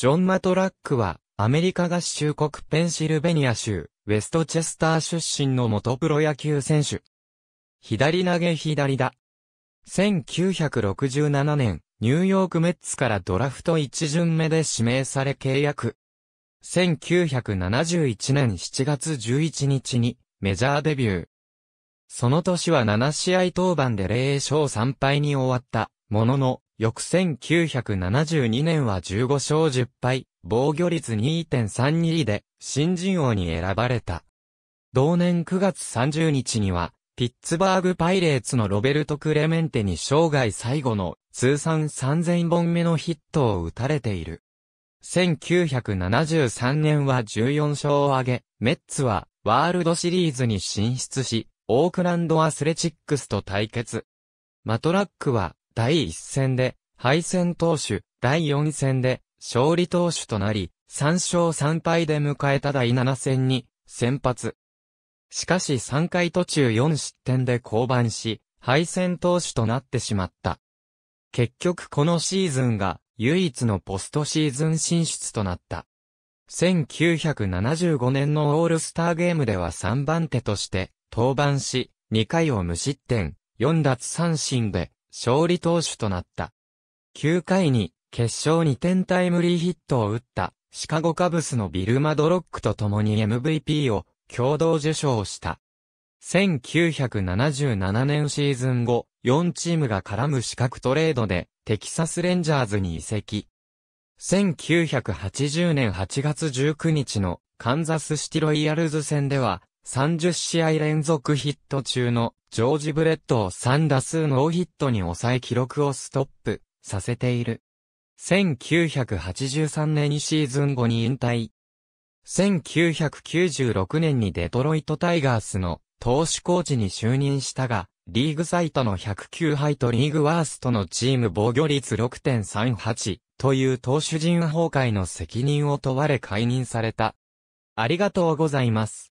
ジョン・マトラックは、アメリカ合衆国ペンシルベニア州、ウェストチェスター出身の元プロ野球選手。左投げ左だ。1967年、ニューヨークメッツからドラフト1巡目で指名され契約。1971年7月11日にメジャーデビュー。その年は7試合登板で0勝3敗に終わったものの翌1972年は15勝10敗、防御率2.32で新人王に選ばれた。同年9月30日には、ピッツバーグパイレーツのロベルト・クレメンテに生涯最後の通算3000本目のヒットを打たれている。1973年は14勝を挙げ、メッツはワールドシリーズに進出し、オークランドアスレチックスと対決。マトラックは第1戦で敗戦投手、第4戦で勝利投手となり、3勝3敗で迎えた第7戦に先発。しかし3回途中4失点で降板し、敗戦投手となってしまった。結局このシーズンが唯一のポストシーズン進出となった。1975年のオールスターゲームでは3番手として登板し、2回を無失点、4奪三振で勝利投手となった。9回に決勝2点タイムリーヒットを打ったシカゴカブスのビルマドロックと共に MVP を共同受賞した。1977年シーズン後、4チームが絡む資格トレードで、テキサスレンジャーズに移籍。1980年8月19日のカンザスシティロイヤルズ戦では、30試合連続ヒット中のジョージ・ブレットを3打数ノーヒットに抑え記録をストップさせている。1983年シーズン後に引退。1996年にデトロイトタイガースの投手コーチに就任したが、リーグ最多の109敗とリーグワーストのチーム防御率6.38という投手陣崩壊の責任を問われ解任された。ありがとうございます。